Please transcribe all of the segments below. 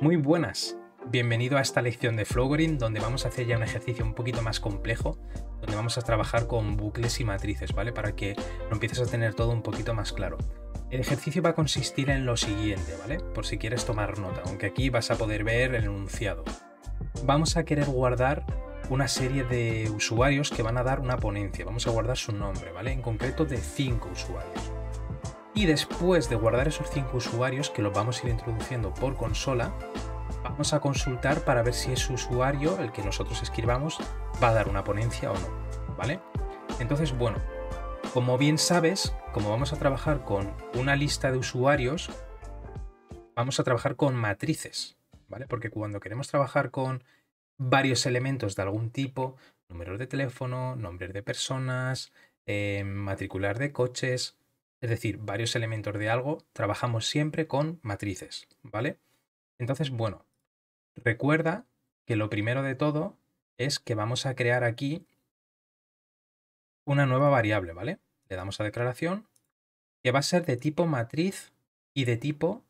Muy buenas, bienvenido a esta lección de Flowering donde vamos a hacer ya un ejercicio un poquito más complejo, donde vamos a trabajar con bucles y matrices, ¿vale? Para que lo empieces a tener todo un poquito más claro. El ejercicio va a consistir en lo siguiente, ¿vale? Por si quieres tomar nota, aunque aquí vas a poder ver el enunciado. Vamos a querer guardar una serie de usuarios que van a dar una ponencia. Vamos a guardar su nombre, ¿vale? En concreto de cinco usuarios. Y después de guardar esos cinco usuarios, que los vamos a ir introduciendo por consola, vamos a consultar para ver si ese usuario, el que nosotros escribamos, va a dar una ponencia o no, ¿vale? Entonces, bueno, como bien sabes, como vamos a trabajar con una lista de usuarios, vamos a trabajar con matrices, ¿vale? Porque cuando queremos trabajar con varios elementos de algún tipo, números de teléfono, nombres de personas, eh, matricular de coches, es decir, varios elementos de algo, trabajamos siempre con matrices, ¿vale? Entonces, bueno, recuerda que lo primero de todo es que vamos a crear aquí una nueva variable, ¿vale? Le damos a declaración, que va a ser de tipo matriz y de tipo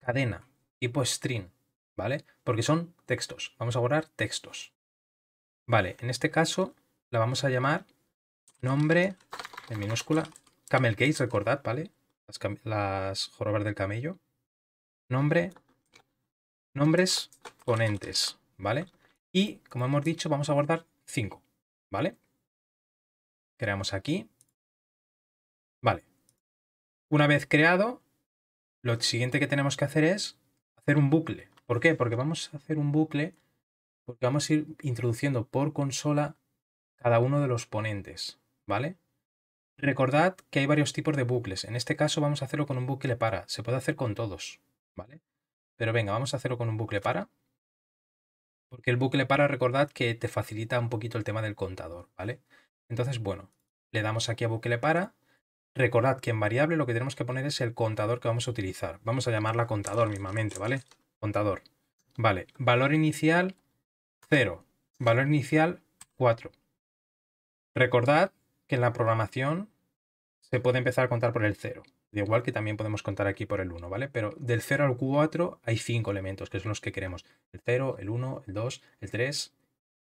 cadena, tipo string, ¿vale? Porque son textos, vamos a borrar textos. Vale, en este caso la vamos a llamar nombre en minúscula Camel Case, recordad, ¿vale? Las, jorobas del camello. Nombre. Nombres ponentes, ¿vale? Y, como hemos dicho, vamos a guardar 5, ¿vale? Creamos aquí. Vale. Una vez creado, lo siguiente que tenemos que hacer es hacer un bucle. ¿Por qué? Porque vamos a hacer un bucle porque vamos a ir introduciendo por consola cada uno de los ponentes, ¿vale? Recordad que hay varios tipos de bucles. En este caso vamos a hacerlo con un bucle para. Se puede hacer con todos, ¿vale? Pero venga, vamos a hacerlo con un bucle para. Porque el bucle para, recordad que te facilita un poquito el tema del contador, ¿vale? Entonces, bueno, le damos aquí a bucle para. Recordad que en variable lo que tenemos que poner es el contador que vamos a utilizar. Vamos a llamarla contador mismamente, ¿vale? Contador. Vale, valor inicial 0, valor inicial 4. Recordad que en la programación se puede empezar a contar por el 0. De igual que también podemos contar aquí por el 1, ¿vale? Pero del 0 al 4 hay 5 elementos, que son los que queremos. El 0, el 1, el 2, el 3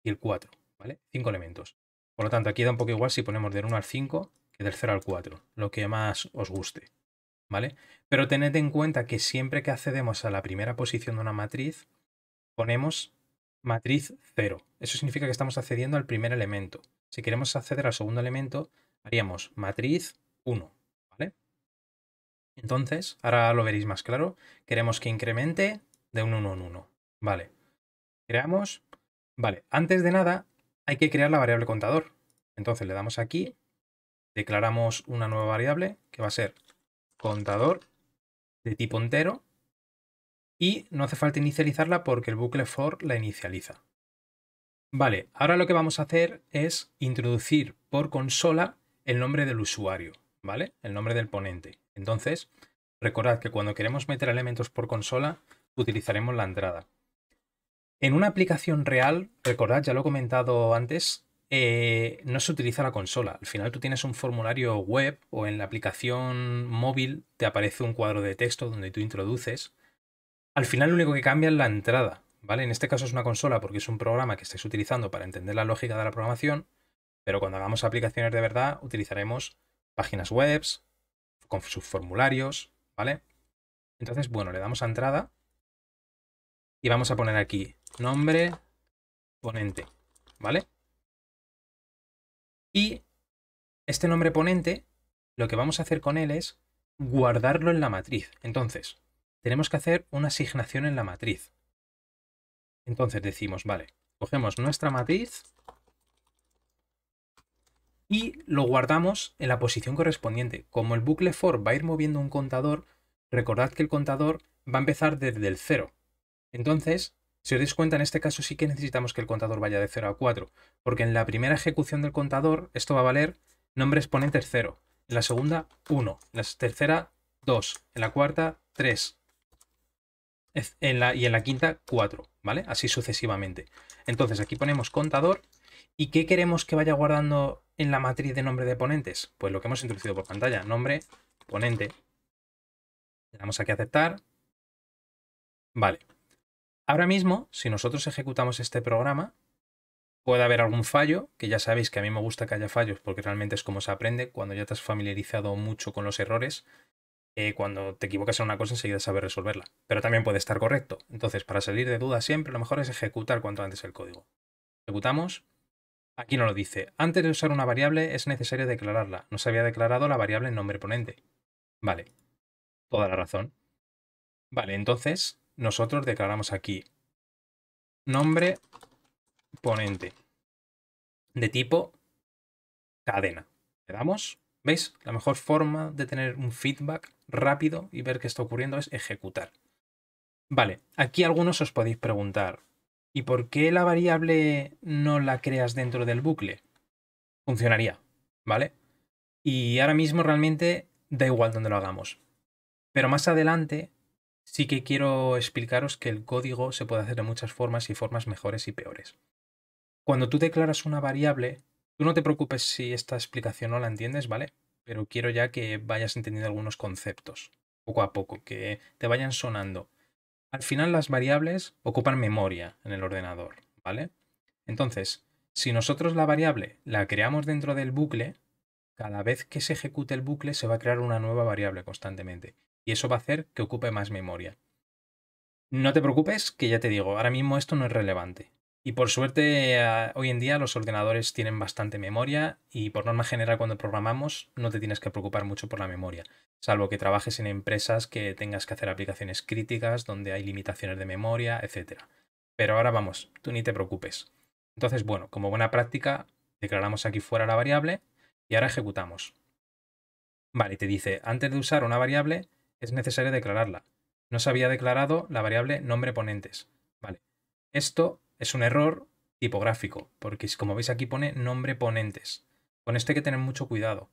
y el 4, ¿vale? 5 elementos. Por lo tanto, aquí da un poco igual si ponemos del 1 al 5 que del 0 al 4, lo que más os guste, ¿vale? Pero tened en cuenta que siempre que accedemos a la primera posición de una matriz, ponemos matriz 0. Eso significa que estamos accediendo al primer elemento. Si queremos acceder al segundo elemento, haríamos matriz 1, ¿vale? Entonces, ahora lo veréis más claro, queremos que incremente de un 1 en 1, ¿vale? Creamos, vale, antes de nada hay que crear la variable contador. Entonces le damos aquí, declaramos una nueva variable que va a ser contador de tipo entero y no hace falta inicializarla porque el bucle for la inicializa. Vale, ahora lo que vamos a hacer es introducir por consola el nombre del usuario. ¿vale? El nombre del ponente. Entonces, recordad que cuando queremos meter elementos por consola, utilizaremos la entrada. En una aplicación real, recordad, ya lo he comentado antes, eh, no se utiliza la consola. Al final tú tienes un formulario web o en la aplicación móvil te aparece un cuadro de texto donde tú introduces. Al final lo único que cambia es la entrada, ¿vale? En este caso es una consola porque es un programa que estáis utilizando para entender la lógica de la programación, pero cuando hagamos aplicaciones de verdad utilizaremos páginas web, con sus formularios, ¿vale? Entonces, bueno, le damos a entrada y vamos a poner aquí nombre ponente, ¿vale? Y este nombre ponente, lo que vamos a hacer con él es guardarlo en la matriz. Entonces, tenemos que hacer una asignación en la matriz. Entonces decimos, vale, cogemos nuestra matriz y lo guardamos en la posición correspondiente. Como el bucle for va a ir moviendo un contador, recordad que el contador va a empezar desde el 0. Entonces, si os dais cuenta, en este caso sí que necesitamos que el contador vaya de 0 a 4, porque en la primera ejecución del contador esto va a valer nombre exponente 0, en la segunda 1, en la tercera 2, en la cuarta 3, en la, y en la quinta 4, ¿vale? Así sucesivamente. Entonces aquí ponemos contador ¿Y qué queremos que vaya guardando en la matriz de nombre de ponentes? Pues lo que hemos introducido por pantalla, nombre, ponente. Le damos aquí a aceptar. Vale. Ahora mismo, si nosotros ejecutamos este programa, puede haber algún fallo, que ya sabéis que a mí me gusta que haya fallos porque realmente es como se aprende cuando ya te has familiarizado mucho con los errores. Eh, cuando te equivocas en una cosa enseguida sabes resolverla, pero también puede estar correcto. Entonces, para salir de dudas siempre, lo mejor es ejecutar cuanto antes el código. Ejecutamos Aquí no lo dice. Antes de usar una variable es necesario declararla. No se había declarado la variable en nombre ponente. Vale. Toda la razón. Vale, entonces nosotros declaramos aquí nombre ponente de tipo cadena. Le damos. ¿Veis? La mejor forma de tener un feedback rápido y ver qué está ocurriendo es ejecutar. Vale, aquí algunos os podéis preguntar, ¿Y por qué la variable no la creas dentro del bucle? Funcionaría, ¿vale? Y ahora mismo realmente da igual donde lo hagamos. Pero más adelante sí que quiero explicaros que el código se puede hacer de muchas formas y formas mejores y peores. Cuando tú declaras una variable, tú no te preocupes si esta explicación no la entiendes, ¿vale? Pero quiero ya que vayas entendiendo algunos conceptos, poco a poco, que te vayan sonando. Al final las variables ocupan memoria en el ordenador, ¿vale? Entonces, si nosotros la variable la creamos dentro del bucle, cada vez que se ejecute el bucle se va a crear una nueva variable constantemente y eso va a hacer que ocupe más memoria. No te preocupes, que ya te digo, ahora mismo esto no es relevante. Y por suerte, ah, hoy en día los ordenadores tienen bastante memoria y por norma general cuando programamos no te tienes que preocupar mucho por la memoria, salvo que trabajes en empresas que tengas que hacer aplicaciones críticas donde hay limitaciones de memoria, etc. Pero ahora vamos, tú ni te preocupes. Entonces, bueno, como buena práctica, declaramos aquí fuera la variable y ahora ejecutamos. Vale, te dice, antes de usar una variable es necesario declararla. No se había declarado la variable nombre ponentes. Vale. Esto es un error tipográfico, porque como veis aquí pone nombre ponentes. Con esto hay que tener mucho cuidado.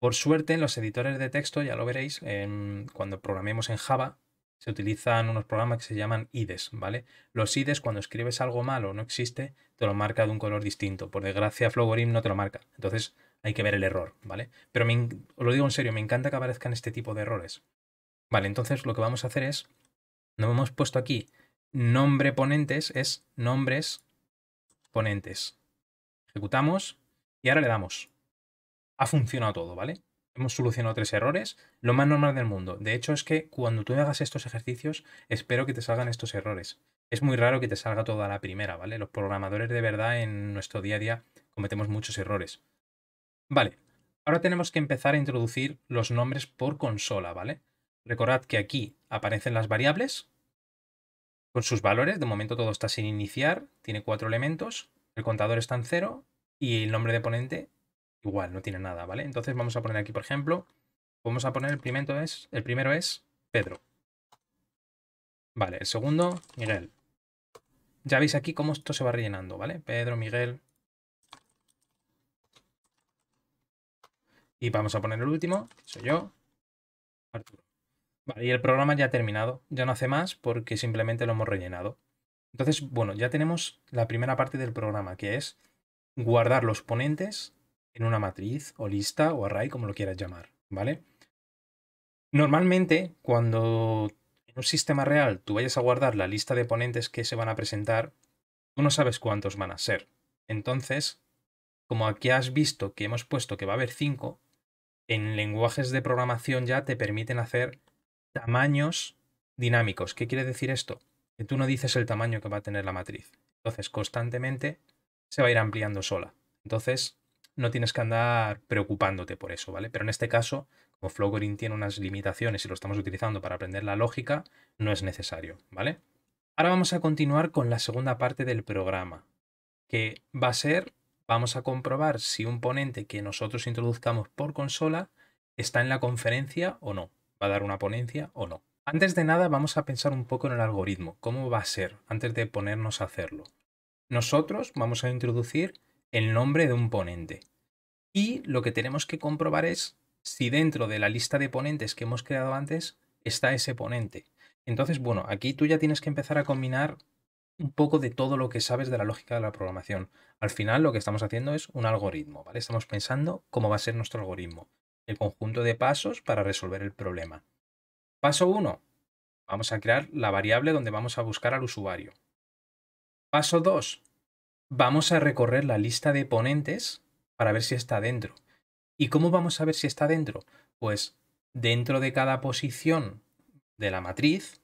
Por suerte, en los editores de texto, ya lo veréis, em, cuando programemos en Java, se utilizan unos programas que se llaman IDES, ¿vale? Los IDES, cuando escribes algo malo no existe, te lo marca de un color distinto. Por desgracia, Flowgorithm no te lo marca. Entonces, hay que ver el error, ¿vale? Pero os lo digo en serio, me encanta que aparezcan este tipo de errores. Vale, entonces lo que vamos a hacer es, nos hemos puesto aquí nombre ponentes es nombres ponentes. Ejecutamos y ahora le damos. Ha funcionado todo, ¿vale? Hemos solucionado tres errores, lo más normal del mundo. De hecho es que cuando tú hagas estos ejercicios, espero que te salgan estos errores. Es muy raro que te salga toda la primera, ¿vale? Los programadores de verdad en nuestro día a día cometemos muchos errores. Vale, ahora tenemos que empezar a introducir los nombres por consola, ¿vale? Recordad que aquí aparecen las variables, sus valores. De momento todo está sin iniciar, tiene cuatro elementos, el contador está en cero y el nombre de ponente igual, no tiene nada, ¿vale? Entonces vamos a poner aquí, por ejemplo, vamos a poner el primero es, el primero es Pedro. Vale, el segundo, Miguel. Ya veis aquí cómo esto se va rellenando, ¿vale? Pedro, Miguel. Y vamos a poner el último, soy yo, Arturo y el programa ya ha terminado, ya no hace más porque simplemente lo hemos rellenado. Entonces, bueno, ya tenemos la primera parte del programa, que es guardar los ponentes en una matriz o lista o array, como lo quieras llamar, ¿vale? Normalmente, cuando en un sistema real tú vayas a guardar la lista de ponentes que se van a presentar, tú no sabes cuántos van a ser. Entonces, como aquí has visto que hemos puesto que va a haber 5, en lenguajes de programación ya te permiten hacer tamaños dinámicos. ¿Qué quiere decir esto? Que tú no dices el tamaño que va a tener la matriz. Entonces, constantemente se va a ir ampliando sola. Entonces, no tienes que andar preocupándote por eso, ¿vale? Pero en este caso, como Flowgorin tiene unas limitaciones y lo estamos utilizando para aprender la lógica, no es necesario, ¿vale? Ahora vamos a continuar con la segunda parte del programa, que va a ser, vamos a comprobar si un ponente que nosotros introduzcamos por consola está en la conferencia o no va a dar una ponencia o no. Antes de nada vamos a pensar un poco en el algoritmo, cómo va a ser, antes de ponernos a hacerlo. Nosotros vamos a introducir el nombre de un ponente y lo que tenemos que comprobar es si dentro de la lista de ponentes que hemos creado antes está ese ponente. Entonces, bueno, aquí tú ya tienes que empezar a combinar un poco de todo lo que sabes de la lógica de la programación. Al final lo que estamos haciendo es un algoritmo, ¿vale? Estamos pensando cómo va a ser nuestro algoritmo el conjunto de pasos para resolver el problema. Paso 1. Vamos a crear la variable donde vamos a buscar al usuario. Paso 2. Vamos a recorrer la lista de ponentes para ver si está dentro. ¿Y cómo vamos a ver si está dentro? Pues dentro de cada posición de la matriz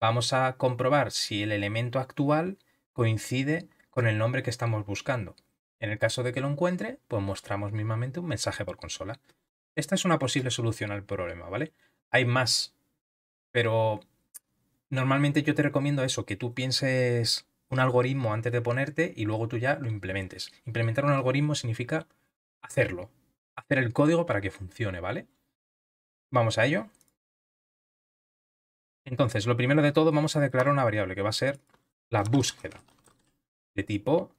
vamos a comprobar si el elemento actual coincide con el nombre que estamos buscando. En el caso de que lo encuentre, pues mostramos mismamente un mensaje por consola. Esta es una posible solución al problema, ¿vale? Hay más, pero normalmente yo te recomiendo eso, que tú pienses un algoritmo antes de ponerte y luego tú ya lo implementes. Implementar un algoritmo significa hacerlo, hacer el código para que funcione, ¿vale? Vamos a ello. Entonces, lo primero de todo, vamos a declarar una variable que va a ser la búsqueda de tipo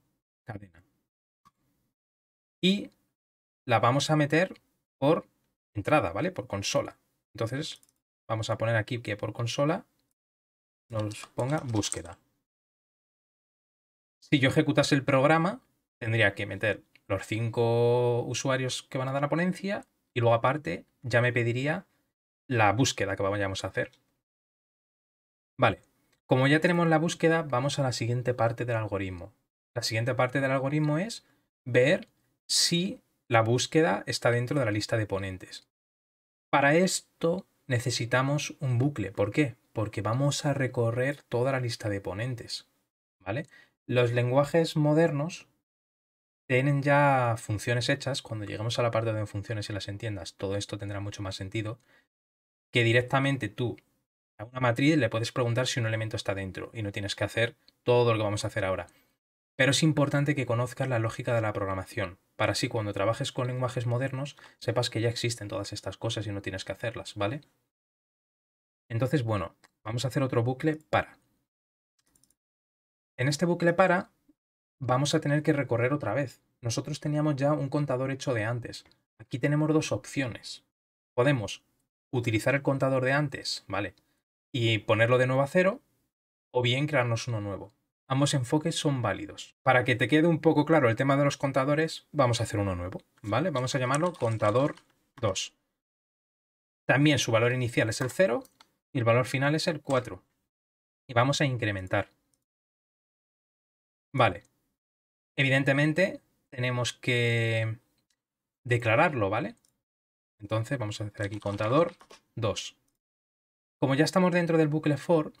cadena. Y la vamos a meter por entrada, ¿vale? Por consola. Entonces, vamos a poner aquí que por consola nos ponga búsqueda. Si yo ejecutase el programa, tendría que meter los cinco usuarios que van a dar la ponencia y luego aparte ya me pediría la búsqueda que vayamos a hacer. Vale, como ya tenemos la búsqueda, vamos a la siguiente parte del algoritmo. La siguiente parte del algoritmo es ver si la búsqueda está dentro de la lista de ponentes. Para esto necesitamos un bucle. ¿Por qué? Porque vamos a recorrer toda la lista de ponentes. ¿Vale? Los lenguajes modernos tienen ya funciones hechas. Cuando lleguemos a la parte de funciones y las entiendas, todo esto tendrá mucho más sentido. Que directamente tú a una matriz le puedes preguntar si un elemento está dentro y no tienes que hacer todo lo que vamos a hacer ahora. Pero es importante que conozcas la lógica de la programación, para así cuando trabajes con lenguajes modernos sepas que ya existen todas estas cosas y no tienes que hacerlas, ¿vale? Entonces, bueno, vamos a hacer otro bucle para. En este bucle para vamos a tener que recorrer otra vez. Nosotros teníamos ya un contador hecho de antes. Aquí tenemos dos opciones. Podemos utilizar el contador de antes, ¿vale? Y ponerlo de nuevo a cero, o bien crearnos uno nuevo. Ambos enfoques son válidos. Para que te quede un poco claro el tema de los contadores, vamos a hacer uno nuevo, ¿vale? Vamos a llamarlo contador 2. También su valor inicial es el 0 y el valor final es el 4. Y vamos a incrementar. Vale. Evidentemente tenemos que declararlo, ¿vale? Entonces vamos a hacer aquí contador 2. Como ya estamos dentro del bucle for,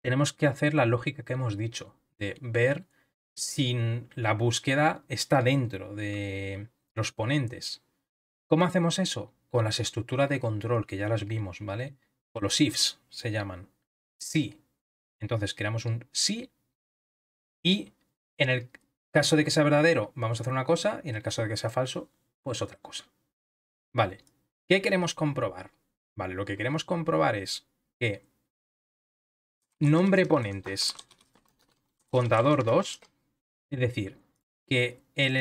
tenemos que hacer la lógica que hemos dicho, de ver si la búsqueda está dentro de los ponentes. ¿Cómo hacemos eso? Con las estructuras de control, que ya las vimos, ¿vale? Con los ifs se llaman. Sí. Entonces creamos un sí y en el caso de que sea verdadero vamos a hacer una cosa y en el caso de que sea falso, pues otra cosa. Vale. ¿Qué queremos comprobar? Vale, lo que queremos comprobar es que Nombre ponentes. Contador 2. Es decir, que el,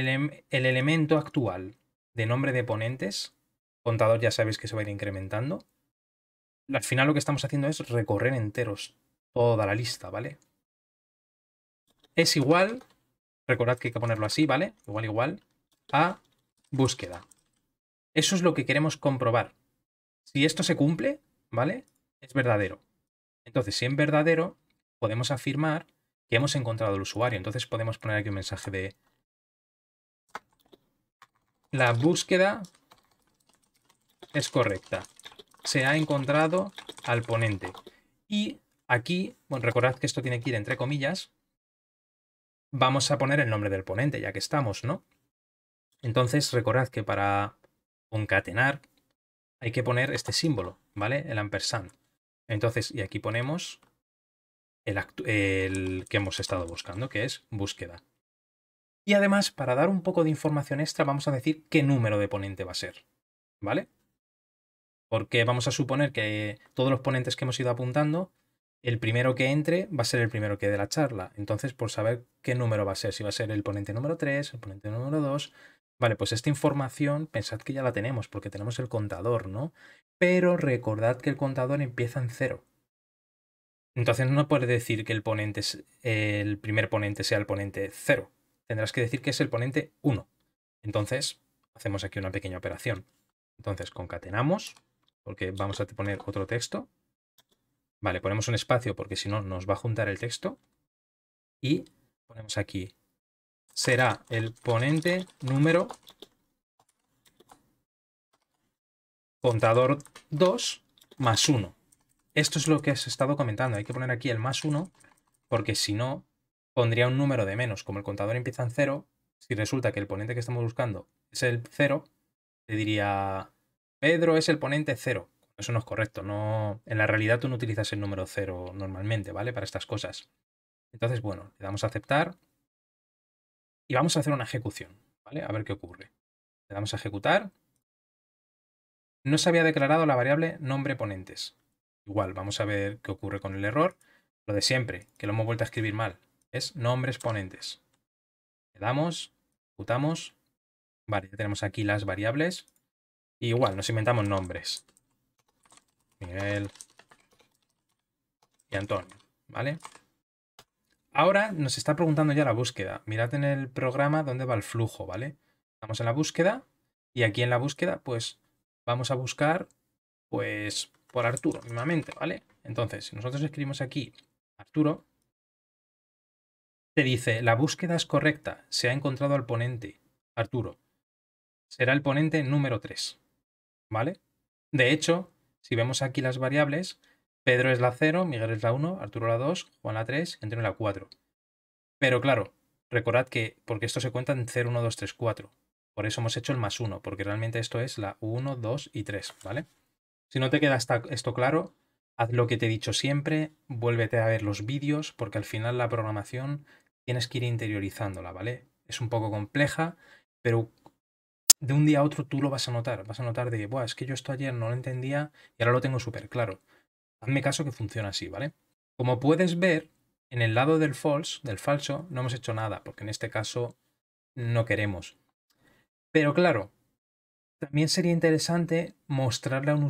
elemento actual de nombre de ponentes, contador ya sabéis que se va a ir incrementando, al final lo que estamos haciendo es recorrer enteros toda la lista, ¿vale? Es igual, recordad que hay que ponerlo así, ¿vale? Igual, igual, a búsqueda. Eso es lo que queremos comprobar. Si esto se cumple, ¿vale? Es verdadero. Entonces, si en verdadero, podemos afirmar que hemos encontrado al usuario. Entonces podemos poner aquí un mensaje de la búsqueda es correcta. Se ha encontrado al ponente. Y aquí, bueno, recordad que esto tiene que ir entre comillas. Vamos a poner el nombre del ponente, ya que estamos, ¿no? Entonces, recordad que para concatenar hay que poner este símbolo, ¿vale? El ampersand. Entonces, y aquí ponemos el, que hemos estado buscando, que es búsqueda. Y además, para dar un poco de información extra, vamos a decir qué número de ponente va a ser, ¿vale? Porque vamos a suponer que todos los ponentes que hemos ido apuntando, el primero que entre va a ser el primero que dé la charla. Entonces, por saber qué número va a ser, si va a ser el ponente número 3, el ponente número 2, Vale, pues esta información pensad que ya la tenemos porque tenemos el contador, ¿no? Pero recordad que el contador empieza en cero. Entonces no puede decir que el, ponente el primer ponente sea el ponente cero. Tendrás que decir que es el ponente 1. Entonces, hacemos aquí una pequeña operación. Entonces, concatenamos, porque vamos a poner otro texto. Vale, ponemos un espacio porque si no nos va a juntar el texto. Y ponemos aquí será el ponente número contador 2 más 1. Esto es lo que has estado comentando. Hay que poner aquí el más 1 porque si no pondría un número de menos. Como el contador empieza en 0, si resulta que el ponente que estamos buscando es el 0, te diría Pedro es el ponente 0. Eso no es correcto. No, en la realidad tú no utilizas el número 0 normalmente, ¿vale? Para estas cosas. Entonces, bueno, le damos a aceptar y vamos a hacer una ejecución, ¿vale? A ver qué ocurre. Le damos a ejecutar. No se había declarado la variable nombre ponentes. Igual, vamos a ver qué ocurre con el error. Lo de siempre, que lo hemos vuelto a escribir mal, es nombres ponentes. Le damos, ejecutamos. Vale, ya tenemos aquí las variables. igual, nos inventamos nombres. Miguel y Antonio, ¿vale? Ahora nos está preguntando ya la búsqueda. Mirad en el programa dónde va el flujo, ¿vale? Vamos en la búsqueda y aquí en la búsqueda, pues vamos a buscar, pues, por Arturo mismamente, ¿vale? Entonces, si nosotros escribimos aquí Arturo, te dice, la búsqueda es correcta, se ha encontrado al ponente, Arturo. Será el ponente número 3, ¿vale? De hecho, si vemos aquí las variables, Pedro es la 0, Miguel es la 1, Arturo la 2, Juan la 3, Antonio la 4. Pero claro, recordad que, porque esto se cuenta en 0, 1, 2, 3, 4. Por eso hemos hecho el más 1, porque realmente esto es la 1, 2 y 3, ¿vale? Si no te queda esto claro, haz lo que te he dicho siempre, vuélvete a ver los vídeos, porque al final la programación tienes que ir interiorizándola, ¿vale? Es un poco compleja, pero de un día a otro tú lo vas a notar. Vas a notar de, Buah, es que yo esto ayer no lo entendía y ahora lo tengo súper claro. Hazme caso que funciona así, ¿vale? Como puedes ver, en el lado del false, del falso, no hemos hecho nada, porque en este caso no queremos. Pero claro, también sería interesante mostrarle al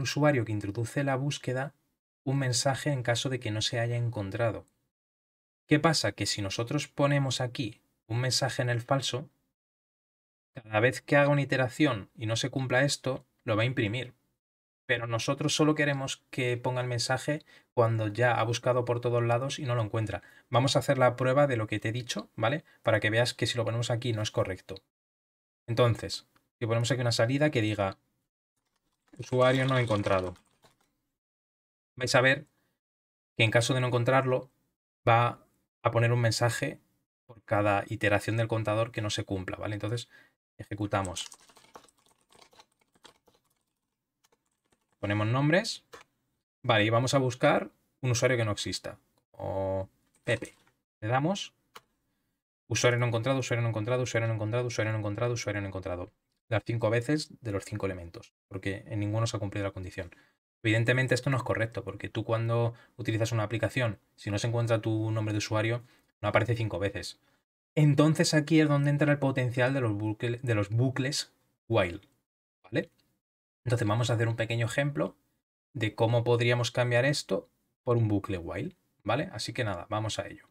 usuario que introduce la búsqueda un mensaje en caso de que no se haya encontrado. ¿Qué pasa? Que si nosotros ponemos aquí un mensaje en el falso, cada vez que haga una iteración y no se cumpla esto, lo va a imprimir pero nosotros solo queremos que ponga el mensaje cuando ya ha buscado por todos lados y no lo encuentra. Vamos a hacer la prueba de lo que te he dicho, ¿vale? Para que veas que si lo ponemos aquí no es correcto. Entonces, si ponemos aquí una salida que diga usuario no encontrado, vais a ver que en caso de no encontrarlo va a poner un mensaje por cada iteración del contador que no se cumpla, ¿vale? Entonces, ejecutamos Ponemos nombres. Vale, y vamos a buscar un usuario que no exista. O Pepe. Le damos. Usuario no encontrado, usuario no encontrado, usuario no encontrado, usuario no encontrado, usuario no encontrado. Las cinco veces de los cinco elementos, porque en ninguno se ha cumplido la condición. Evidentemente esto no es correcto, porque tú cuando utilizas una aplicación, si no se encuentra tu nombre de usuario, no aparece cinco veces. Entonces aquí es donde entra el potencial de los, de los bucles while. Entonces vamos a hacer un pequeño ejemplo de cómo podríamos cambiar esto por un bucle while, ¿vale? Así que nada, vamos a ello.